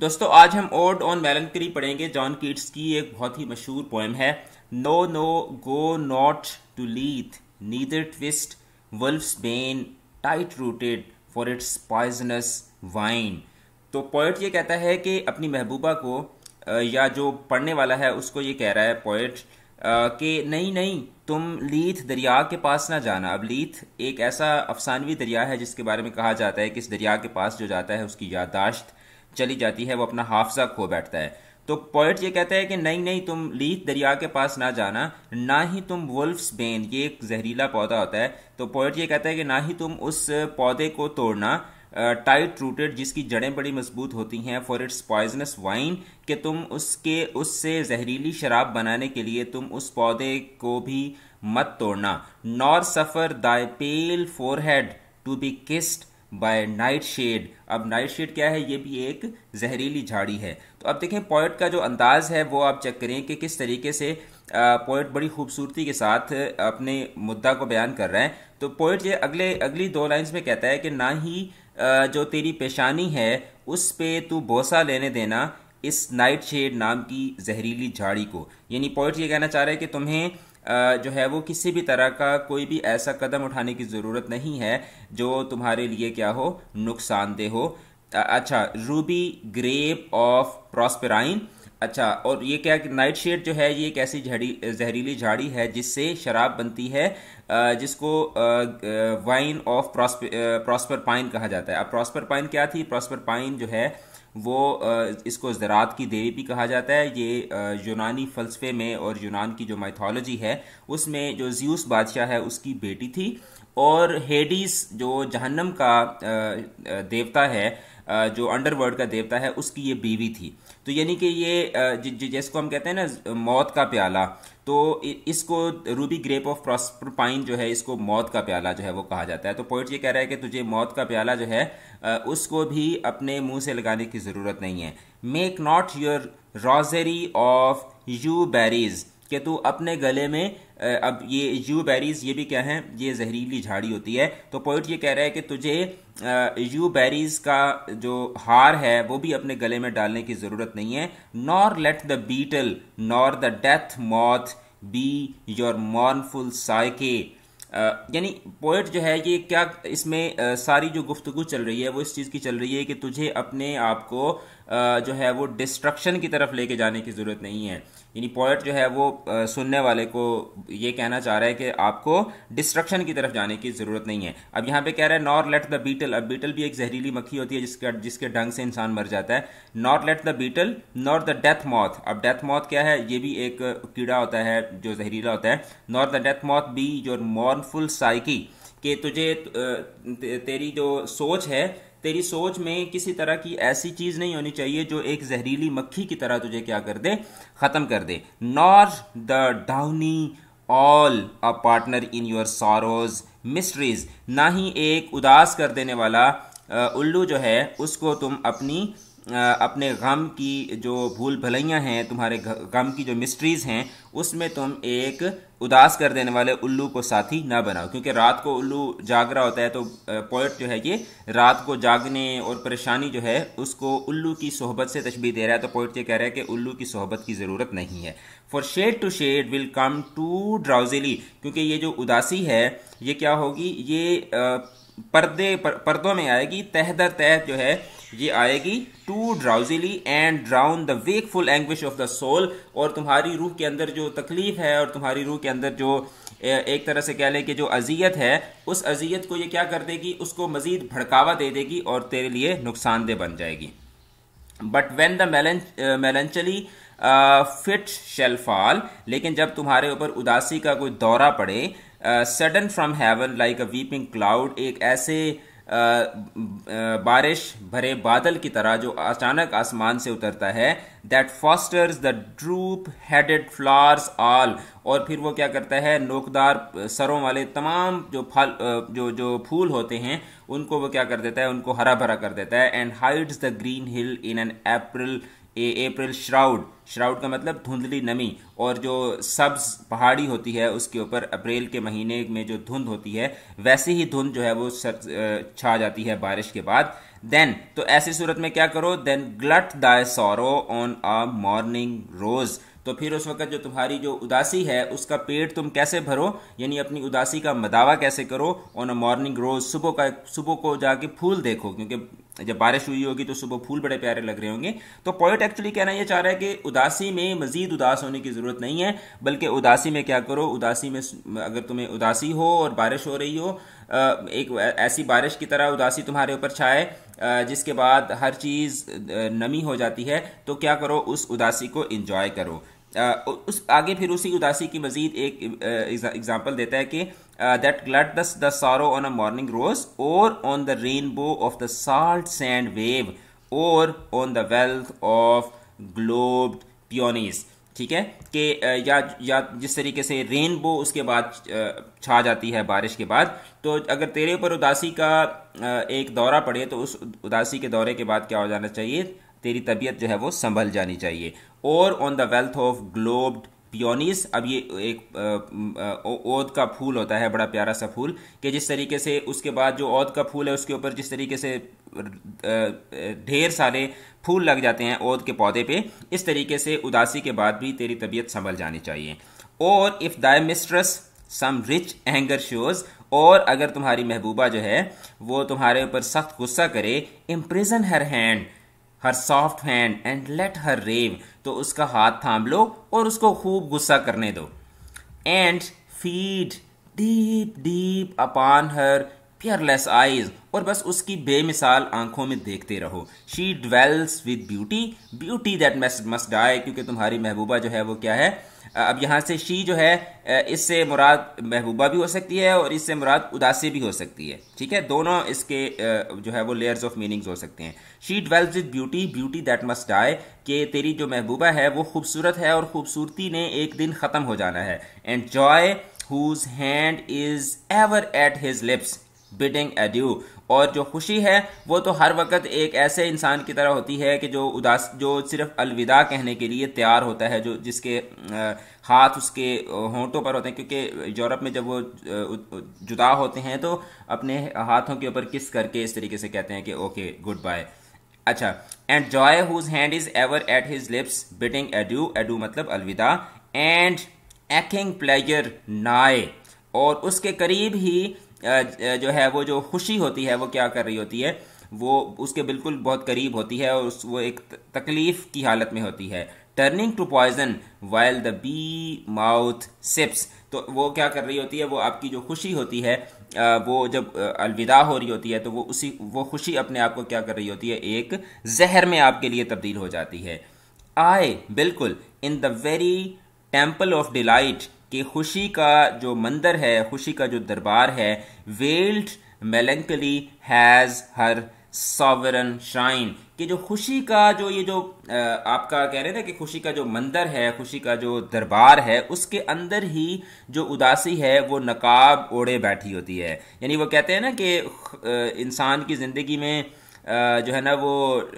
दोस्तों आज हम ओड ऑन करी पढ़ेंगे जॉन कीट्स की एक बहुत ही मशहूर पोएम है no no go not to Lethe neither twist wolfsbane tight rooted for its poisonous wine तो पोइट ये कहता है कि अपनी महबूबा को या जो पढ़ने वाला है उसको ये कह रहा है पोइट कि नहीं नहीं तुम लीथ दरिया के पास ना जाना अब लीथ एक ऐसा अफसानवी दरिया है जिसके बारे में कहा जाता है कि इस दरिया के पास जो जाता है उसकी याददाश्त चली जाती है वो अपना हाफजा खो बैठता है तो पोइट ये कहता है कि नहीं नहीं तुम लीथ दरिया के पास ना जाना ना ही तुम वुल्फ्स बेन ये एक जहरीला पौधा होता है तो पोइट ये कहता है कि ना ही तुम उस पौधे को तोड़ना टाइट रूटेड जिसकी जड़ें बड़ी मजबूत होती हैं फॉर इट्स पॉइजनस वाइन कि तुम उसके उससे जहरीली शराब बनाने के लिए तुम उस पौधे को भी मत तोड़ना nor suffer thy pale forehead to be kissed by nightshade अब नाइट शेड क्या है ये भी एक जहरीली झाड़ी है तो अब देखें पोइट का जो अंदाज़ है वो आप चेक करें कि किस तरीके से पोइट बड़ी खूबसूरती के साथ अपने मुद्दा को बयान कर रहे हैं तो पोइट ये अगले अगली दो लाइंस में कहता है कि ना ही जो तेरी पेशानी है उस पे तू बोसा लेने देना इस नाइट शेड नाम की जहरीली झाड़ी को यानी पोइट ये कहना चाह रहा है कि तुम्हें जो है वो किसी भी तरह का कोई भी ऐसा कदम उठाने की ज़रूरत नहीं है जो तुम्हारे लिए क्या हो नुकसानदेह हो अच्छा रूबी ग्रेप ऑफ प्रॉस्पेराइन अच्छा और ये क्या कि नाइट शेड जो है ये एक ऐसी झड़ी जहरीली झाड़ी है जिससे शराब बनती है जिसको वाइन ऑफ प्रॉस्पर पाइन कहा जाता है अब प्रॉस्पर पाइन क्या थी प्रॉस्पर पाइन जो है वो इसको ज़रात की देवी भी कहा जाता है ये यूनानी फ़लसफ़े में और यूनान की जो माइथोलॉजी है उसमें जो ज्यूस बादशाह है उसकी बेटी थी और हेडीस जो जहन्नम का देवता है जो अंडरवर्ल्ड का देवता है उसकी ये बीवी थी तो यानी कि ये जिसको हम कहते हैं ना मौत का प्याला तो इसको ruby grape of Proserpine जो है इसको मौत का प्याला जो है वो कहा जाता है तो पोइट ये कह रहा है कि तुझे मौत का प्याला जो है उसको भी अपने मुंह से लगाने की ज़रूरत नहीं है make not your rosary of yew berries कि तू अपने गले में अब ये यू बेरीज ये भी क्या है ये जहरीली झाड़ी होती है तो पोइट ये कह रहा है कि तुझे यू बेरीज का जो हार है वो भी अपने गले में डालने की ज़रूरत नहीं है nor let the beetle nor the death moth be your mournful Psyche यानी पोइट जो है ये क्या इसमें सारी जो गुफ्तगु चल रही है वो इस चीज़ की चल रही है कि तुझे अपने आप को जो है वो डिस्ट्रक्शन की तरफ लेके जाने की ज़रूरत नहीं है यानी पोइट जो है वो सुनने वाले को ये कहना चाह रहा है कि आपको डिस्ट्रक्शन की तरफ जाने की ज़रूरत नहीं है अब यहाँ पे कह रहा है नॉट लेट द बीटल अब बीटल भी एक जहरीली मक्खी होती है जिसका जिसके ढंग से इंसान मर जाता है not let the beetle not the death moth अब डेथ मॉथ क्या है ये भी एक कीड़ा होता है जो जहरीला होता है not the death moth be your mournful Psyche कि तुझे तेरी जो सोच है तेरी सोच में किसी तरह की ऐसी चीज़ नहीं होनी चाहिए जो एक जहरीली मक्खी की तरह तुझे क्या कर दे ख़त्म कर दे nor the downy owl a partner in your sorrows mysteries ना ही एक उदास कर देने वाला उल्लू जो है उसको तुम अपनी अपने गम की जो भूल भलैयाँ हैं तुम्हारे गम की जो मिस्ट्रीज़ हैं उसमें तुम एक उदास कर देने वाले उल्लू को साथी ना बनाओ क्योंकि रात को उल्लू जाग रहा होता है तो पोइट जो है ये रात को जागने और परेशानी जो है उसको उल्लू की सोहबत से तशबी दे रहा है तो पोइट ये कह रहा है कि उल्लू की सोहबत की ज़रूरत नहीं है for shade to shade will come too drowsily क्योंकि ये जो उदासी है ये क्या होगी ये आ, पर्दे पर, पर्दों में आएगी तह दर तह जो है ये आएगी too drowsily and drown the wakeful anguish of the soul और तुम्हारी रूह के अंदर जो तकलीफ है और तुम्हारी रूह के अंदर जो एक तरह से कह लें कि जो अजियत है उस अजियत को ये क्या कर देगी उसको मज़ीद भड़कावा दे देगी और तेरे लिए नुकसानदेह बन जाएगी but when the melancholy fit shall fall लेकिन जब तुम्हारे ऊपर उदासी का कोई दौरा पड़े sudden from heaven like a weeping cloud एक ऐसे uh, uh, बारिश भरे बादल की तरह जो अचानक आसमान से उतरता है that fosters the droop headed flowers all और फिर वो क्या करता है नोकदार uh, सरों वाले तमाम जो फल जो जो फूल होते हैं उनको वो क्या कर देता है उनको हरा भरा कर देता है and hides the green hill in an April a April shroud shroud का मतलब धुंधली नमी और जो सब्ज पहाड़ी होती है उसके ऊपर अप्रैल के महीने में जो धुंध होती है वैसे ही धुंध जो है वो छा जाती है बारिश के बाद देन तो ऐसी सूरत में क्या करो then glut thy sorrow on a morning rose तो फिर उस वक्त जो तुम्हारी जो उदासी है उसका पेट तुम कैसे भरो यानी अपनी उदासी का मदावा कैसे करो ऑन अ मॉर्निंग रोज सुबह का सुबह को जाके फूल देखो क्योंकि जब बारिश हुई होगी तो सुबह फूल बड़े प्यारे लग रहे होंगे तो पॉइंट एक्चुअली कहना यह चाह रहा है कि उदासी में मजीद उदास होने की ज़रूरत नहीं है बल्कि उदासी में क्या करो उदासी में अगर तुम्हें उदासी हो और बारिश हो रही हो एक ऐसी बारिश की तरह उदासी तुम्हारे ऊपर छाए जिसके बाद हर चीज़ नमी हो जाती है तो क्या करो उस उदासी को इन्जॉय करो उस आगे फिर उसी उदासी की मजीद एक एग्जाम्पल देता है कि that glut the sorrow on a morning rose और on the rainbow of the salt sand wave और on the wealth of globed peonies ठीक है कि या या जिस तरीके से रेनबो उसके बाद छा जाती है बारिश के बाद तो अगर तेरे ऊपर उदासी का एक दौरा पड़े तो उस उदासी के दौरे के बाद क्या हो जाना चाहिए तेरी तबीयत जो है वो संभल जानी चाहिए और on the wealth of globed peonies अब ये एक ओद का फूल होता है बड़ा प्यारा सा फूल कि जिस तरीके से उसके बाद जो ओद का फूल है उसके ऊपर जिस तरीके से ढेर सारे फूल लग जाते हैं ओद के पौधे पे इस तरीके से उदासी के बाद भी तेरी तबीयत संभल जानी चाहिए और if thy mistress some rich anger shows और अगर तुम्हारी महबूबा जो है वो तुम्हारे ऊपर सख्त गुस्सा करे imprison her hand her soft hand and let her rave तो उसका हाथ थाम लो और उसको खूब गुस्सा करने दो and feed deep deep upon her peerless eyes और बस उसकी बेमिसाल आंखों में देखते रहो she dwells with beauty beauty that must die क्योंकि तुम्हारी महबूबा जो है वो क्या है अब यहाँ से शी जो है इससे मुराद महबूबा भी हो सकती है और इससे मुराद उदासी भी हो सकती है ठीक है दोनों इसके जो है वो लेयर्स ऑफ मीनिंग्स हो सकते हैं she develops with beauty beauty that must die कि तेरी जो महबूबा है वो खूबसूरत है और खूबसूरती ने एक दिन ख़त्म हो जाना है and joy whose hand is ever at his lips bidding adieu और जो खुशी है वो तो हर वक्त एक ऐसे इंसान की तरह होती है कि जो उदास जो सिर्फ अलविदा कहने के लिए तैयार होता है जो जिसके हाथ उसके होंठों पर होते हैं क्योंकि यूरोप में जब वो जुदा होते हैं तो अपने हाथों के ऊपर किस करके इस तरीके से कहते हैं कि ओके गुड बाय अच्छा and joy whose hand is ever at his lips biting adieu adieu मतलब अलविदा एंड एक्किंग प्लेजर नाय और उसके करीब ही जो है वो जो खुशी होती है वो क्या कर रही होती है वो उसके बिल्कुल बहुत करीब होती है और वो एक तकलीफ की हालत में होती है turning to poison while the bee mouth sips तो वो क्या कर रही होती है वो आपकी जो खुशी होती है वो जब अलविदा हो रही होती है तो वो उसी वो खुशी अपने आप को क्या कर रही होती है एक जहर में आपके लिए तब्दील हो जाती है आए बिल्कुल in the very temple of delight कि खुशी का जो मंदिर है खुशी का जो दरबार है veiled melancholy has her sovran shrine कि जो खुशी का जो ये जो आपका कह रहे थे कि खुशी का जो मंदिर है खुशी का जो दरबार है उसके अंदर ही जो उदासी है वो नकाब ओढ़े बैठी होती है यानी वो कहते हैं ना कि इंसान की ज़िंदगी में जो है ना वो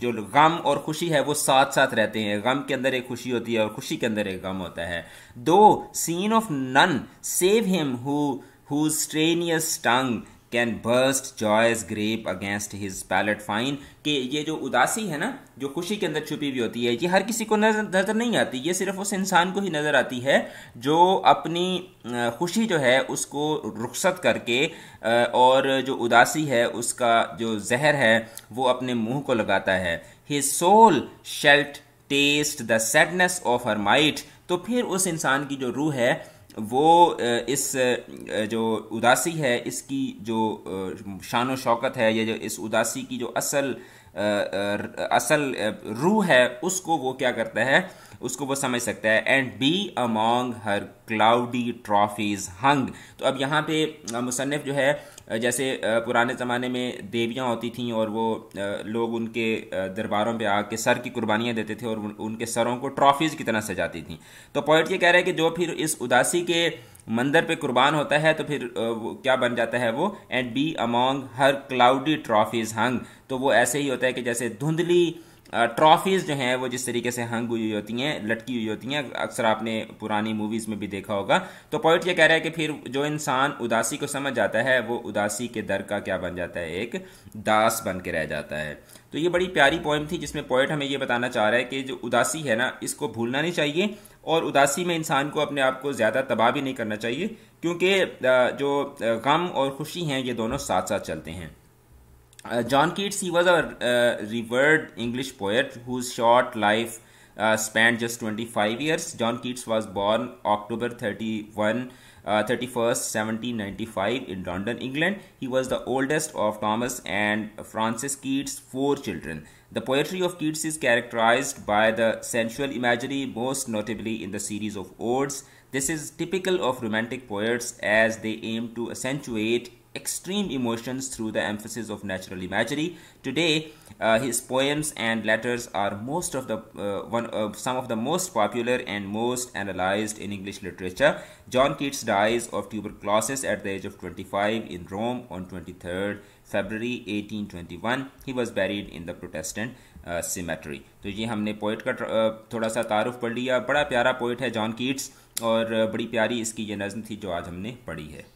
जो गम और खुशी है वो साथ साथ रहते हैं गम के अंदर एक खुशी होती है और खुशी के अंदर एक गम होता है though seen of none save him whose strenuous tongue can burst joy's grape against his palate fine कि ये जो उदासी है ना जो खुशी के अंदर छुपी हुई होती है ये हर किसी को नजर नज़र नहीं आती ये सिर्फ उस इंसान को ही नज़र आती है जो अपनी खुशी जो है उसको रुखसत करके और जो उदासी है उसका जो जहर है वो अपने मुंह को लगाता है his soul shall taste the sadness of her might तो फिर उस इंसान की जो रूह है वो इस जो उदासी है इसकी जो शान शौकत है या जो इस उदासी की जो असल असल रूह है उसको वो क्या करता है उसको वो समझ सकता है and be among her cloudy trophies hung तो अब यहाँ पे मुसनफ़ जो है जैसे पुराने ज़माने में देवियाँ होती थीं और वो लोग उनके दरबारों पे आके सर की कुर्बानियाँ देते थे और उनके सरों को ट्रॉफीज़ की तरह सजाती थीं तो पॉइंट ये कह रहा है कि जो फिर इस उदासी के मंदर पे कुर्बान होता है तो फिर क्या बन जाता है वो and be among her cloudy trophies hung तो वो ऐसे ही होता है कि जैसे धुंधली ट्रॉफीज़ जो हैं वो जिस तरीके से हंग हुई होती हैं लटकी हुई होती हैं अक्सर आपने पुरानी मूवीज़ में भी देखा होगा तो पॉइंट ये कह रहा है कि फिर जो इंसान उदासी को समझ जाता है वो उदासी के दर का क्या बन जाता है एक दास बन के रह जाता है तो ये बड़ी प्यारी पॉइंट थी जिसमें पॉइंट हमें ये बताना चाह रहा है कि जो उदासी है ना इसको भूलना नहीं चाहिए और उदासी में इंसान को अपने आप को ज़्यादा तबाह भी नहीं करना चाहिए क्योंकि जो गम और खुशी हैं ये दोनों साथ साथ चलते हैं John Keats he was a revered English poet whose short life spend just twenty five years John Keats was born October thirty one 31st uh, 1795 in London, England. He was the oldest of Thomas and Francis Keats' four children. The poetry of Keats is characterized by the sensual imagery, most notably in the series of odes. This is typical of romantic poets as they aim to accentuate extreme emotions through the emphasis of natural imagery. Today, uh, his poems and letters are most of the uh, one uh, some of the most popular and most analyzed in English literature. John Keats dies of tuberculosis at the age of 25 in Rome on 23rd February 1821. He was buried in the Protestant uh, cemetery. तो ये हमने poet का uh, थोड़ा सा तारुफ पढ़ लिया बड़ा प्यारा पोइट है जॉन कीट्स और बड़ी प्यारी इसकी ये नज़म थी जो आज हमने पढ़ी है